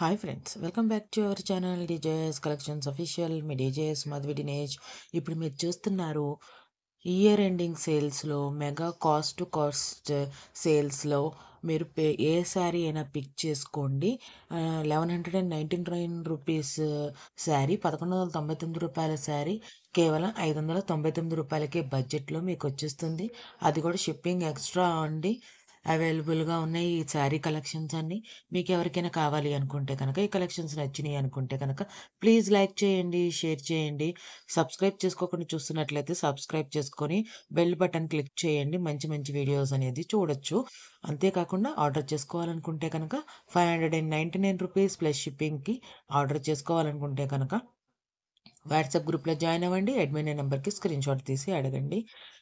hi friends welcome back to our channel DJS collections official మీ DJS మధువి డినేజ్ ఇప్పుడు మీరు చూస్తున్నారు ఇయర్ ఎండింగ్ సేల్స్లో మెగా కాస్ట్ టు కాస్ట్ సేల్స్లో మీరు పే ఏ శారీ అయినా పిక్ చేసుకోండి eleven hundred and ninety nine rupees sari పదకొండు వందల తొంభై తొమ్మిది రూపాయల శారీ కేవలం ఐదు వందల తొంభై తొమ్మిది రూపాయలకే బడ్జెట్లో మీకు వచ్చేస్తుంది అది కూడా షిప్పింగ్ ఎక్స్ట్రా అండి అవైలబుల్గా ఉన్నాయి ఈ శారీ కలెక్షన్స్ అన్నీ మీకు ఎవరికైనా కావాలి అనుకుంటే కనుక ఈ కలెక్షన్స్ నచ్చినాయి అనుకుంటే కనుక ప్లీజ్ లైక్ చేయండి షేర్ చేయండి సబ్స్క్రైబ్ చేసుకోకుండా చూస్తున్నట్లయితే సబ్స్క్రైబ్ చేసుకొని బెల్ బటన్ క్లిక్ చేయండి మంచి మంచి వీడియోస్ అనేది చూడొచ్చు అంతేకాకుండా ఆర్డర్ చేసుకోవాలనుకుంటే కనుక five hundred and ninety nine rupees plus షిప్పింగ్కి ఆర్డర్ చేసుకోవాలనుకుంటే కనుక వాట్సాప్ గ్రూప్లో జాయిన్ అవ్వండి అడ్మిన్ నెంబర్కి స్క్రీన్ షాట్ తీసి అడగండి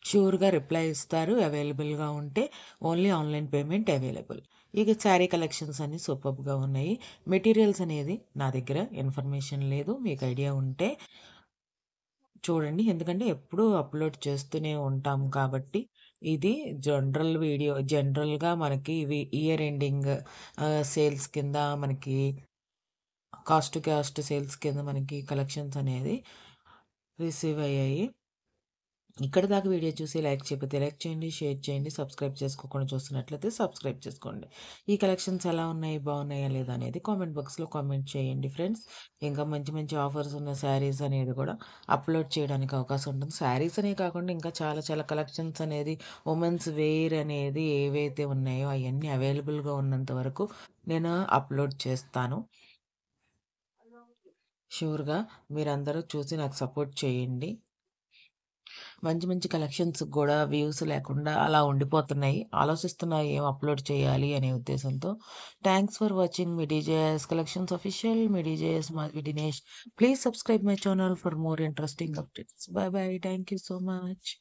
షూర్గా రిప్లై ఇస్తారు అవైలబుల్గా ఉంటే ఓన్లీ ఆన్లైన్ పేమెంట్ అవైలబుల్ ఇక శారీ కలెక్షన్స్ అన్ని సూపర్గా ఉన్నాయి మెటీరియల్స్ అనేది నా దగ్గర ఇన్ఫర్మేషన్ లేదు మీకు ఐడియా ఉంటే చూడండి ఎందుకంటే ఎప్పుడూ అప్లోడ్ చేస్తూనే ఉంటాం కాబట్టి ఇది జనరల్ వీడియో జనరల్గా మనకి ఇవి ఇయర్ ఎండింగ్ సేల్స్ కింద మనకి కాస్ట్ క్యాస్ట్ సేల్స్ కింద మనకి కలెక్షన్స్ అనేది రిసీవ్ అయ్యాయి ఇక్కడ దాకా వీడియో చూసి లైక్ చేయకపోతే లైక్ చేయండి షేర్ చేయండి సబ్స్క్రైబ్ చేసుకోకుండా చూస్తున్నట్లయితే సబ్స్క్రైబ్ చేసుకోండి ఈ కలెక్షన్స్ ఎలా ఉన్నాయి బాగున్నాయా లేదా అనేది కామెంట్ బాక్స్లో కామెంట్ చేయండి ఫ్రెండ్స్ ఇంకా మంచి మంచి ఆఫర్స్ ఉన్న శారీస్ అనేది కూడా అప్లోడ్ చేయడానికి అవకాశం ఉంటుంది శారీస్ అనే కాకుండా ఇంకా చాలా చాలా కలెక్షన్స్ అనేది ఉమెన్స్ వేర్ అనేది ఏవైతే ఉన్నాయో అవన్నీ అవైలబుల్గా ఉన్నంత వరకు నేను అప్లోడ్ చేస్తాను షూర్గా మీరందరూ చూసి నాకు సపోర్ట్ చేయండి మంచి మంచి కలెక్షన్స్ కూడా వ్యూస్ లేకుండా అలా ఉండిపోతున్నాయి ఆలోచిస్తున్నాయి ఏం అప్లోడ్ చేయాలి అనే ఉద్దేశంతో థ్యాంక్స్ ఫర్ వాచింగ్ మీ డీజేఎస్ కలెక్షన్స్ అఫీషియల్ మీ DJS Dinesh please subscribe my channel for more interesting updates bye bye thank you so much